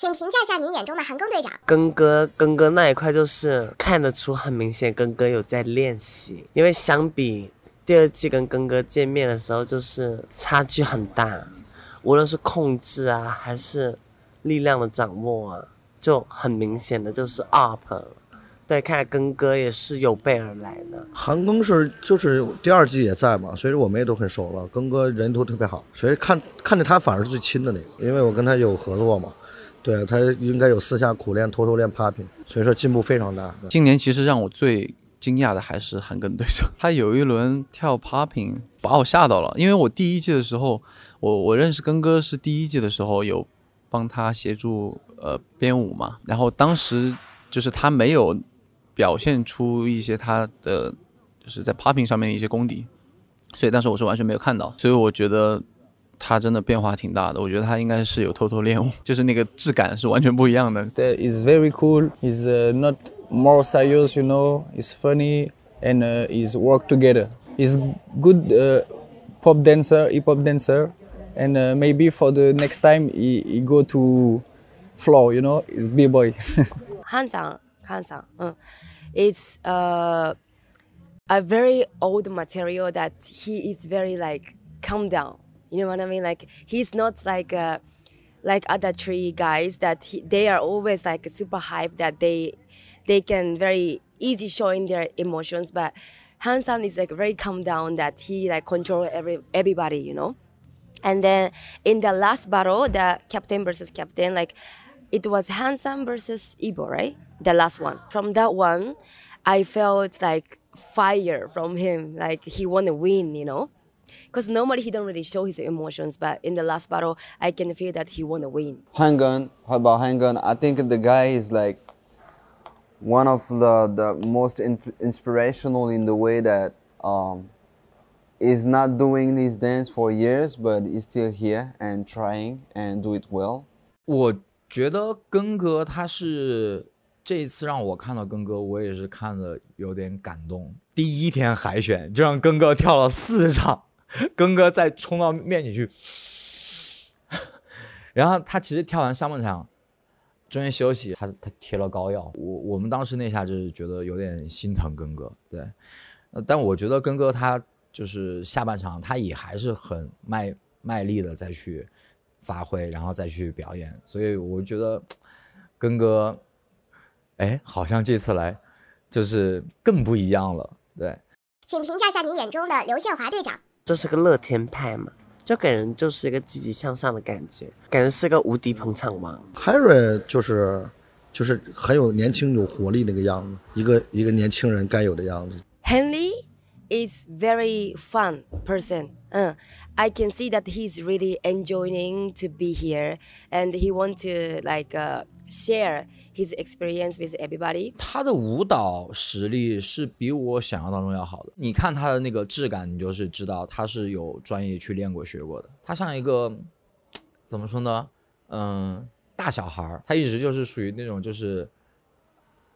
请评价下你眼中的韩庚队长。庚哥，庚哥那一块就是看得出很明显，庚哥有在练习。因为相比第二季跟庚哥见面的时候，就是差距很大，无论是控制啊，还是力量的掌握啊，就很明显的就是 up。对，看来庚哥也是有备而来的。韩庚是就是第二季也在嘛，所以说我们也都很熟了。庚哥人特别好，所以看看着他反而是最亲的那个，因为我跟他有合作嘛。对他应该有私下苦练，偷偷练 popping，所以说进步非常大。今年其实让我最惊讶的还是韩庚队长，他有一轮跳 popping 把我吓到了，因为我第一季的时候，我我认识庚哥是第一季的时候有帮他协助呃编舞嘛，然后当时就是他没有表现出一些他的就是在 popping 上面的一些功底，所以当时我是完全没有看到，所以我觉得。is very cool. He's uh, not more serious, you know. He's funny and is uh, work together. Is good uh, pop dancer, hip hop dancer, and maybe for the next time he, he go to floor, you know, is b boy. Hansan, Hansan, mm. it's uh, a very old material that he is very like calm down. You know what I mean? Like he's not like uh, like other three guys that he, they are always like super hype that they they can very easy showing their emotions, but Hansan is like very calm down that he like control every everybody, you know. And then in the last battle, the captain versus captain, like it was Hansan versus Ibo, right? The last one. From that one, I felt like fire from him, like he want to win, you know. Because normally he don't really show his emotions, but in the last battle, I can feel that he want to win. Hangun, how about Hangun? I think the guy is like one of the, the most in inspirational in the way that um, not doing this dance for years, but he's still here and trying and do it well. 我觉得根哥他是这一次让我看到根哥，我也是看的有点感动。第一天海选就让根哥跳了四场，庚哥再冲到面前去，然后他其实跳完上半场，中间休息，他他贴了膏药。我我们当时那下就是觉得有点心疼庚哥，对，但我觉得庚哥他就是下半场他也还是很卖卖力的再去发挥，然后再去表演。所以我觉得庚哥，哎，好像这次来就是更不一样了，对。请评价一下你眼中的刘宪华队长。这是个乐天派嘛，就给人就是一个积极向上的感觉，感觉是个无敌捧场王。Harry 就是，就是很有年轻有活力那个样子，一个一个年轻人该有的样子。Henry。is very fun person. I can see that he's really enjoying to be here, and he want to like share his experience with everybody. 他的舞蹈实力是比我想象当中要好的。你看他的那个质感，你就是知道他是有专业去练过、学过的。他像一个怎么说呢？嗯，大小孩他一直就是属于那种就是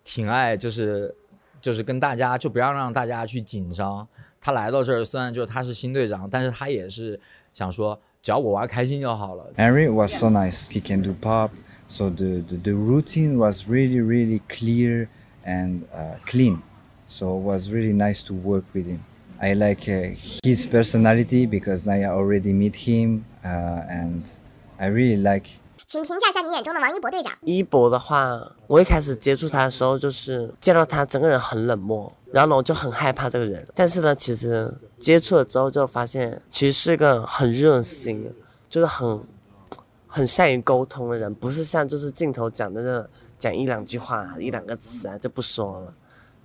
挺爱就是。就是跟大家就不要让大家去紧张。他来到这儿，虽然就是他是新队长，但是他也是想说，只要我玩开心就好了。Henry was so nice. He can do pop, so the the, the routine was really really clear and uh, clean. So it was really nice to work with him. I like uh, his personality because now I already meet him, uh, and I really like 请评价一下你眼中的王一博队长。一博的话，我一开始接触他的时候，就是见到他整个人很冷漠，然后呢，我就很害怕这个人。但是呢，其实接触了之后，就发现其实是一个很热心，就是很很善于沟通的人，不是像就是镜头讲那个讲一两句话、一两个词啊就不说了。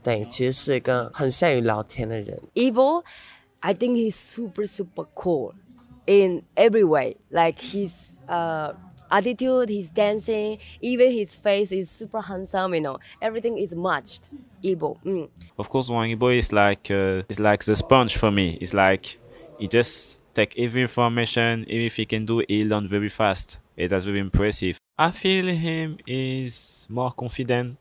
对，其实是一个很善于聊天的人。一博，I think he's super super cool in every way, like he's uh. attitude, his dancing, even his face is super handsome, you know. Everything is matched. Igbo. Mm. Of course, Wangibo is like uh, is like the sponge for me. It's like he just take every information, even if he can do it, he learn very fast. It has been impressive. I feel him is more confident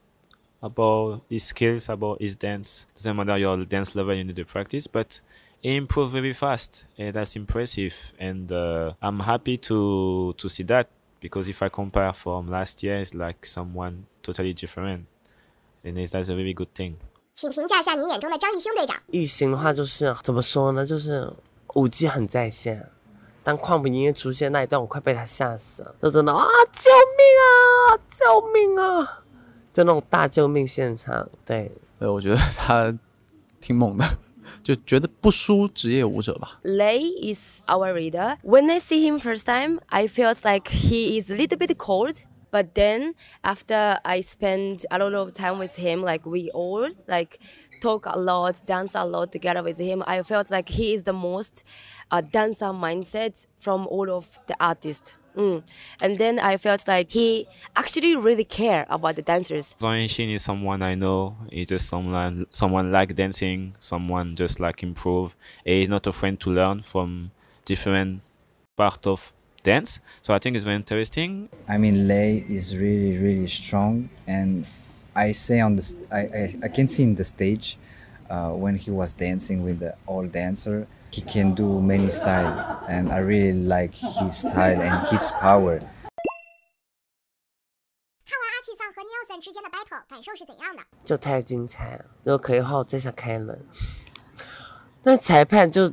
about his skills, about his dance. Doesn't matter your dance level, you need to practice, but he improved very fast. And that's impressive, and uh, I'm happy to to see that because if i compare from last year is like someone totally different a n d h i s that's a very good thing 请评价一下你眼中的张艺兴队长，艺兴的话就是，怎么说呢，就是舞技很在线，当矿品音乐出现那一段，我快被他吓死了，就真的，啊，救命啊，救命啊。在那种大救命现场，对，所我觉得他挺猛的。Lay is our reader. When I see him first time, I felt like he is a little bit cold. But then after I spend a lot of time with him, like we all like talk a lot, dance a lot together with him, I felt like he is the most uh, dancer mindset from all of the artists. Mm. And then I felt like he actually really care about the dancers. Zhang Yixin is someone I know. He's just someone someone like dancing, someone just like improve. He's not afraid to learn from different part of dance. So I think it's very interesting. I mean, Lei is really really strong, and I say on the I I, I can see in the stage uh, when he was dancing with the old dancer he can do many style，and I really like his style and his power。看完阿基桑和尼奥森之间的 battle，感受是怎样的？就太精彩了！如果可以的话，我再想看一轮。那裁判就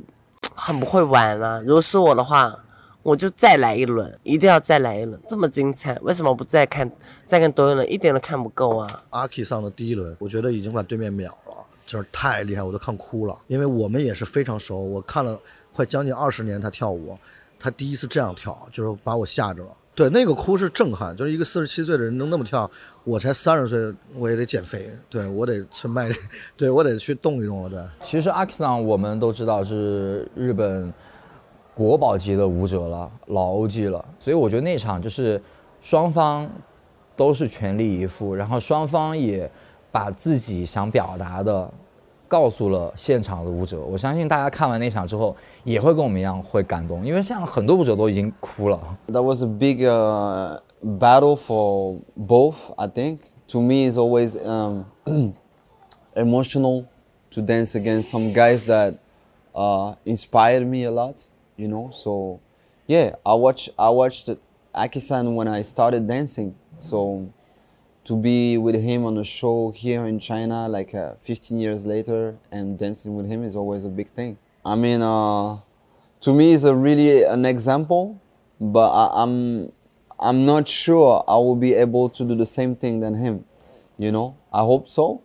很不会玩了。如果是我的话，我就再来一轮，一定要再来一轮，这么精彩，为什么不再看？再看多一轮，一点都看不够啊！阿 k 桑的第一轮，我觉得已经把对面秒了。就是太厉害，我都看哭了。因为我们也是非常熟，我看了快将近二十年他跳舞，他第一次这样跳，就是把我吓着了。对，那个哭是震撼，就是一个四十七岁的人能那么跳，我才三十岁，我也得减肥，对我得去卖，对我得去动一动了。对，其实阿克桑我们都知道是日本国宝级的舞者了，老 OG 了，所以我觉得那场就是双方都是全力以赴，然后双方也。把自己想表达的告诉了现场的舞者。我相信大家看完那场之后，也会跟我们一样会感动，因为像很多舞者都已经哭了。That was a big、uh, battle for both. I think to me is always um, emotional to dance against some guys that uh, inspired me a lot. You know, so yeah, I watch I watched Akisan when I started dancing. So to be with him on a show here in China, like uh, 15 years later, and dancing with him is always a big thing. I mean, uh, to me, it's a really an example, but I, I'm, I'm not sure I will be able to do the same thing than him. You know, I hope so,